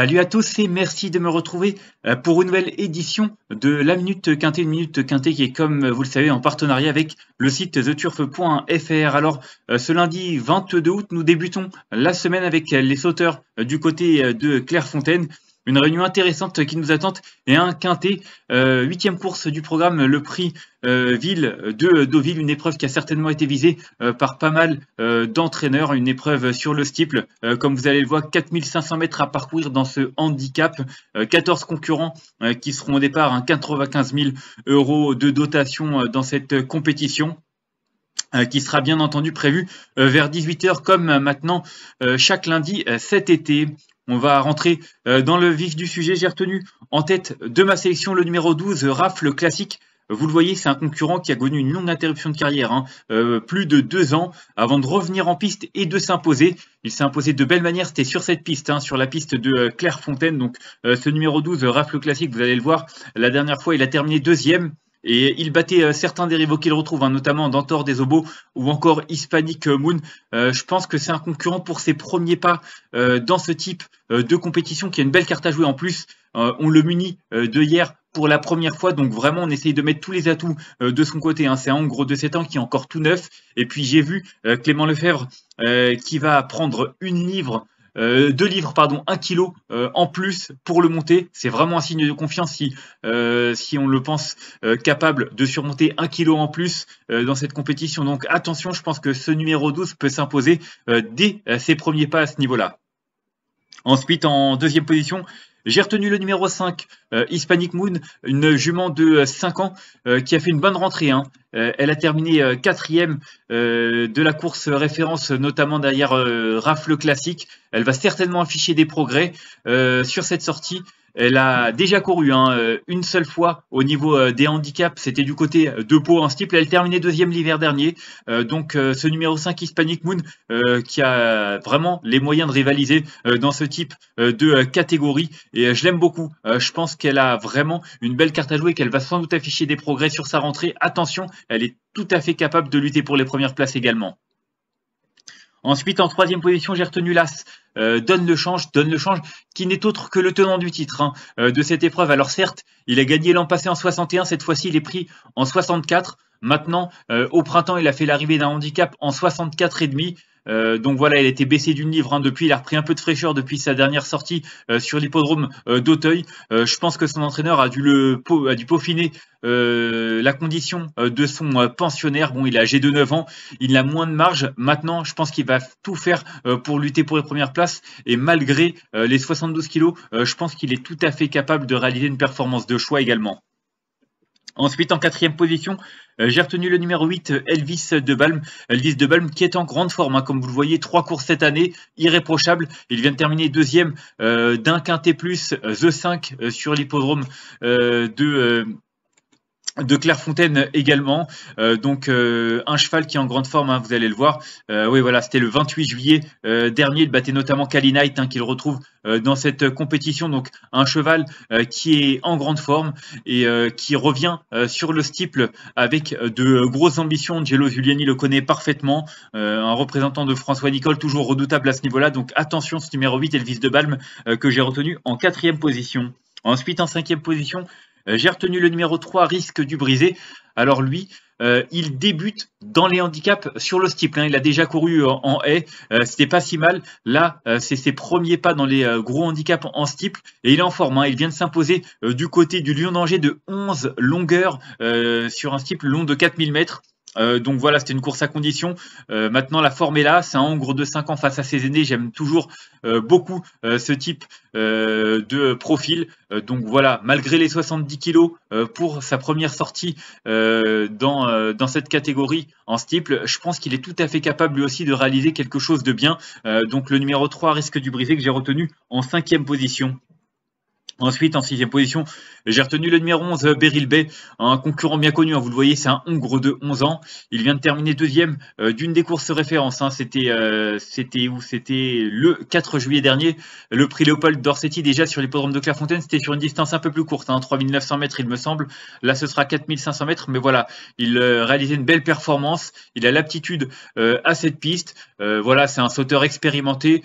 Salut à tous et merci de me retrouver euh, pour une nouvelle édition de la Minute Quintée, une Minute Quintée qui est comme vous le savez en partenariat avec le site theturf.fr. Alors euh, ce lundi 22 août, nous débutons la semaine avec les sauteurs euh, du côté de Clairefontaine une réunion intéressante qui nous attend et un quintet. Euh, huitième course du programme, le prix euh, Ville de Deauville, une épreuve qui a certainement été visée euh, par pas mal d'entraîneurs, une épreuve sur le steeple. comme vous allez le voir, 4500 mètres à parcourir dans ce handicap. 14 concurrents qui seront au départ, hein, 95 000 euros de dotation dans cette compétition qui sera bien entendu prévue vers 18h comme maintenant chaque lundi cet été. On va rentrer euh, dans le vif du sujet. J'ai retenu en tête de ma sélection le numéro 12, Rafle Classique. Vous le voyez, c'est un concurrent qui a connu une longue interruption de carrière, hein. euh, plus de deux ans, avant de revenir en piste et de s'imposer. Il s'est imposé de belle manière, c'était sur cette piste, hein, sur la piste de euh, Clairefontaine. Donc ce numéro 12, Rafle Classique, vous allez le voir, la dernière fois il a terminé deuxième. Et il battait euh, certains des rivaux qu'il retrouve, hein, notamment Dantor des Obos ou encore Hispanic Moon. Euh, je pense que c'est un concurrent pour ses premiers pas euh, dans ce type de compétition qui a une belle carte à jouer en plus. on le munit de hier pour la première fois, donc vraiment on essaye de mettre tous les atouts de son côté. Hein. C'est un gros de 7 ans qui est encore tout neuf. Et puis j'ai vu Clément Lefebvre qui va prendre une livre euh, livres, pardon, 1 kilo euh, en plus pour le monter. C'est vraiment un signe de confiance si, euh, si on le pense euh, capable de surmonter un kilo en plus dans cette compétition. Donc attention, je pense que ce numéro 12 peut s'imposer dès ses premiers pas à ce niveau-là. Ensuite, en deuxième position, j'ai retenu le numéro 5, euh, Hispanic Moon, une jument de 5 euh, ans euh, qui a fait une bonne rentrée. Hein. elle a terminé quatrième de la course référence, notamment derrière Rafle Classique. Elle va certainement afficher des progrès sur cette sortie. Elle a déjà couru hein, euh, une seule fois au niveau euh, des handicaps. C'était du côté euh, de Pau en steeple. Elle terminait deuxième l'hiver dernier. donc ce numéro 5 Hispanic Moon qui a vraiment les moyens de rivaliser dans ce type de catégorie. Et je l'aime beaucoup. je pense qu'elle a vraiment une belle carte à jouer, qu'elle va sans doute afficher des progrès sur sa rentrée. Attention, elle est tout à fait capable de lutter pour les premières places également. Ensuite, en troisième position, j'ai retenu l'As. Euh, donne le change, donne le change, qui n'est autre que le tenant du titre hein, euh, de cette épreuve. Alors certes, il a gagné l'an passé en 61, cette fois-ci il est pris en 64. Maintenant, euh, au printemps, il a fait l'arrivée d'un handicap en 64,5. Euh, donc voilà, il a été baissé d'une livre hein. depuis, il a repris un peu de fraîcheur depuis sa dernière sortie euh, sur l'hippodrome euh, d'Auteuil. je pense que son entraîneur a dû le a dû peaufiner la condition de son pensionnaire. Bon, il a âgé de 9 ans, il a moins de marge. Maintenant, je pense qu'il va tout faire pour lutter pour les premières places. Et malgré les 72 kilos, je pense qu'il est tout à fait capable de réaliser une performance de choix également. Ensuite, en quatrième position, euh, j'ai retenu le numéro 8, Elvis de Debalm. Elvis balm qui est en grande forme, hein. comme vous le voyez, trois courses cette année, irréprochable. Il vient de terminer deuxième euh, d'un quintet plus, euh, The 5, sur l'hippodrome de de Clairefontaine également, euh, donc euh, un cheval qui est en grande forme, hein, vous allez le voir. Euh, oui, voilà, c'était le 28 juillet dernier, il battait notamment Kali Knight, hein, qu'il retrouve dans cette compétition. Donc un cheval qui est en grande forme et qui revient sur le stiple avec de grosses ambitions. Angelo Giuliani le connaît parfaitement, un représentant de François Nicole, toujours redoutable à ce niveau-là. Donc attention, ce numéro 8, Elvis de Balme, que j'ai retenu en quatrième position. Ensuite, en cinquième position, euh, j'ai retenu le numéro 3, risque du brisé. Alors lui, euh, il débute dans les handicaps sur le steeple. Hein. Il a déjà couru euh, en, haie, c'était pas si mal. Là, c'est ses premiers pas dans les gros handicaps en steeple et il est en forme. Hein. Il vient de s'imposer du côté du Lion d'Angers de 11 longueurs sur un steeple long de 4000 mètres. Euh, donc voilà, c'était une course à condition. Euh, maintenant, la forme est là. C'est un Hongre de 5 ans face à ses aînés. J'aime toujours euh, beaucoup ce type de profil. donc voilà, malgré les 70 kilos pour sa première sortie dans, cette catégorie en stiple, je pense qu'il est tout à fait capable lui aussi de réaliser quelque chose de bien. donc le numéro 3 risque du brisé que j'ai retenu en cinquième position Ensuite, en sixième position, j'ai retenu le numéro 11, euh, Beryl Bay, un concurrent bien connu. Hein, vous le voyez, c'est un Hongre de 11 ans. Il vient de terminer deuxième euh, d'une des courses références. Hein. Euh, c'était, où C'était le 4 juillet dernier. Le prix Léopold d'Orsetti, déjà sur l'hippodrome de Clairefontaine, c'était sur une distance un peu plus courte, 3900 hein, mètres, il me semble. Là, ce sera 4500 mètres. Mais voilà, il réalisait une belle performance. Il a l'aptitude à cette piste. voilà, c'est un sauteur expérimenté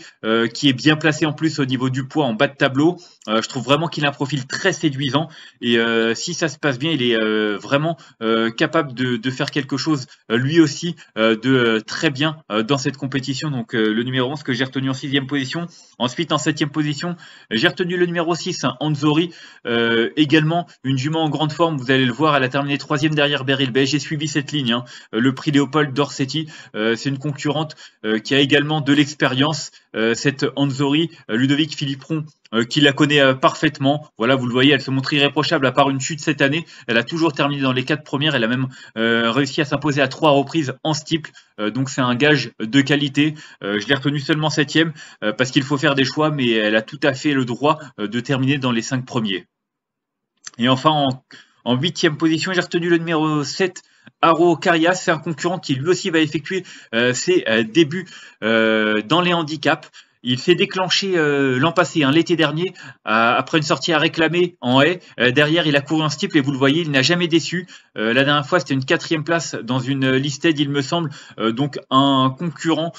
qui est bien placé en plus au niveau du poids en bas de tableau. je trouve vraiment qu'il a un profil très séduisant. Et euh, si ça se passe bien, il est euh, vraiment euh, capable de, faire quelque chose lui aussi de très bien dans cette compétition. Donc le numéro 11 que j'ai retenu en sixième position. Ensuite en septième position, j'ai retenu le numéro 6, hein, Anzori. également une jument en grande forme. Vous allez le voir, elle a terminé troisième derrière Beryl Bay. J'ai suivi cette ligne. Hein. Le prix Léopold Dorsetti, c'est une concurrente qui a également de l'expérience. cette Anzori, Ludovic Philippron euh, qui la connaît euh, parfaitement. Voilà, vous le voyez, elle se montre irréprochable à part une chute cette année. Elle a toujours terminé dans les quatre premières. Elle a même euh, réussi à s'imposer à trois reprises en steeple. donc c'est un gage de qualité. je l'ai retenue seulement septième parce qu'il faut faire des choix, mais elle a tout à fait le droit de terminer dans les cinq premiers. Et enfin, en, huitième position, j'ai retenu le numéro 7, Aro Carias. C'est un concurrent qui lui aussi va effectuer ses débuts dans les handicaps il s'est déclenché euh, l'an passé, hein, l'été dernier, après une sortie à réclamer en haie. Euh, derrière, il a couru un steeple et vous le voyez, il n'a jamais déçu. Euh, la dernière fois, c'était une quatrième place dans une listed, il me semble. donc un concurrent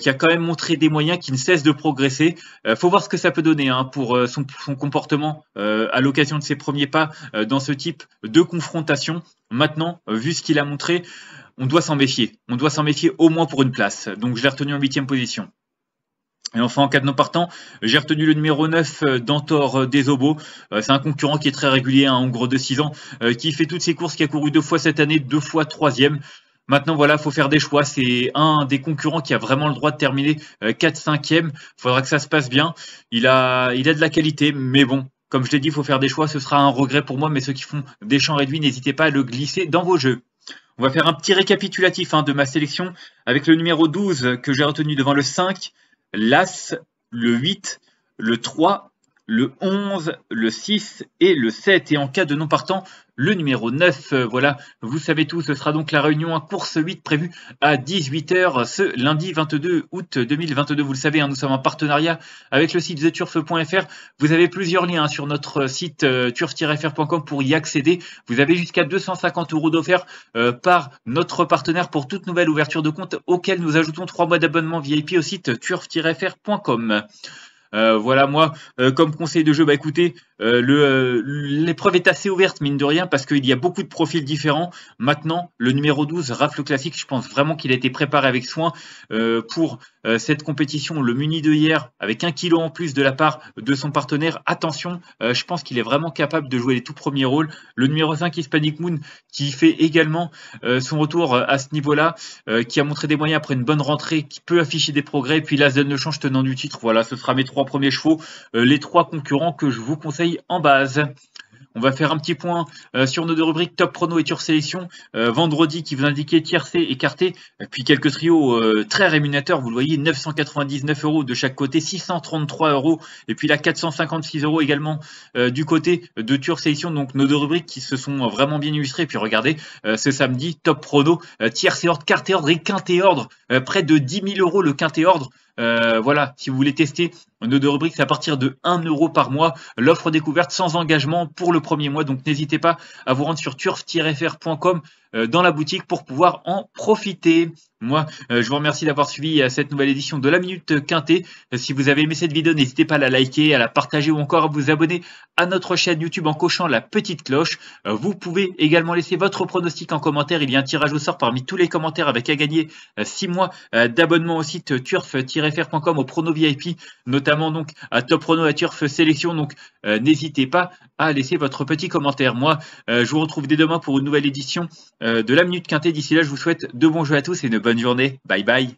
qui a quand même montré des moyens, qui ne cesse de progresser. faut voir ce que ça peut donner hein, pour son, son, comportement à l'occasion de ses premiers pas dans ce type de confrontation. Maintenant, vu ce qu'il a montré, on doit s'en méfier. On doit s'en méfier au moins pour une place. Donc je l'ai retenu en huitième position. Et enfin, en cas de non partant, j'ai retenu le numéro 9 euh, d'Antor euh, Desobo. Euh, c'est un concurrent qui est très régulier, un hein, gros de 6 ans, qui fait toutes ses courses, qui a couru deux fois cette année, deux fois troisième. Maintenant, voilà, il faut faire des choix. C'est un des concurrents qui a vraiment le droit de terminer 4-5e. Faudra que ça se passe bien. Il a, il a de la qualité, mais bon, comme je l'ai dit, il faut faire des choix. Ce sera un regret pour moi, mais ceux qui font des champs réduits, n'hésitez pas à le glisser dans vos jeux. On va faire un petit récapitulatif hein, de ma sélection avec le numéro 12 que j'ai retenu devant le 5, l'As, le 8, le 3 le 11, le 6 et le 7. Et en cas de non partant, le numéro 9. Euh, voilà, vous savez tout, ce sera donc la réunion à course 8 prévue à 18h ce lundi 22 août 2022. Vous le savez, hein, nous sommes en partenariat avec le site theturf.fr. Vous avez plusieurs liens hein, sur notre site euh, turf-fr.com pour y accéder. Vous avez jusqu'à 250 euros d'offert euh, par notre partenaire pour toute nouvelle ouverture de compte auquel nous ajoutons 3 mois d'abonnement VIP au site turf-fr.com. Euh, voilà moi euh, comme conseil de jeu. Bah écoutez, euh, l'épreuve est assez ouverte mine de rien parce qu'il y a beaucoup de profils différents. Maintenant, le numéro 12, Rafle Classique, je pense vraiment qu'il a été préparé avec soin pour euh, cette compétition le Muni de hier avec un kilo en plus de la part de son partenaire. Attention, euh, je pense qu'il est vraiment capable de jouer les tout premiers rôles. Le numéro 5 Hispanic Moon qui fait également euh, son retour à ce niveau-là, qui a montré des moyens après une bonne rentrée, qui peut afficher des progrès. puis la zone de change tenant du titre. Voilà, ce sera mes trois premiers chevaux, les trois concurrents que je vous conseille en base. On va faire un petit point euh, sur nos deux rubriques Top Prono et Tour Sélection. Euh, vendredi qui vous indiquait tiercé, écarté, puis quelques trios euh, très rémunérateurs. Vous le voyez, 999 euros de chaque côté, 633 euros, et puis là 456 euros également du côté de Tour Sélection. Donc nos deux rubriques qui se sont vraiment bien illustrées. Puis regardez, ce samedi, Top Prono, tiercé ordre, et ordre et quinté ordre, près de 10 000 euros le quinté ordre. Euh, voilà, si vous voulez tester nos deux rubriques, c'est à partir de 1 euro par mois, l'offre découverte sans engagement pour le premier mois. Donc n'hésitez pas à vous rendre sur turf-fr.com euh, dans la boutique pour pouvoir en profiter. Moi, euh, je vous remercie d'avoir suivi euh, cette nouvelle édition de la Minute Quintée. Si vous avez aimé cette vidéo, n'hésitez pas à la liker, à la partager ou encore à vous abonner à notre chaîne YouTube en cochant la petite cloche. Vous pouvez également laisser votre pronostic en commentaire. Il y a un tirage au sort parmi tous les commentaires avec à gagner 6 mois d'abonnement au site turf-fr.com au prono VIP, notamment donc à Top Prono à Turf Sélection. Donc n'hésitez pas à laisser votre petit commentaire. Moi, je vous retrouve dès demain pour une nouvelle édition euh, de la Minute Quintée. D'ici là, je vous souhaite de bons jeux à tous et une bonne journée. Bye bye.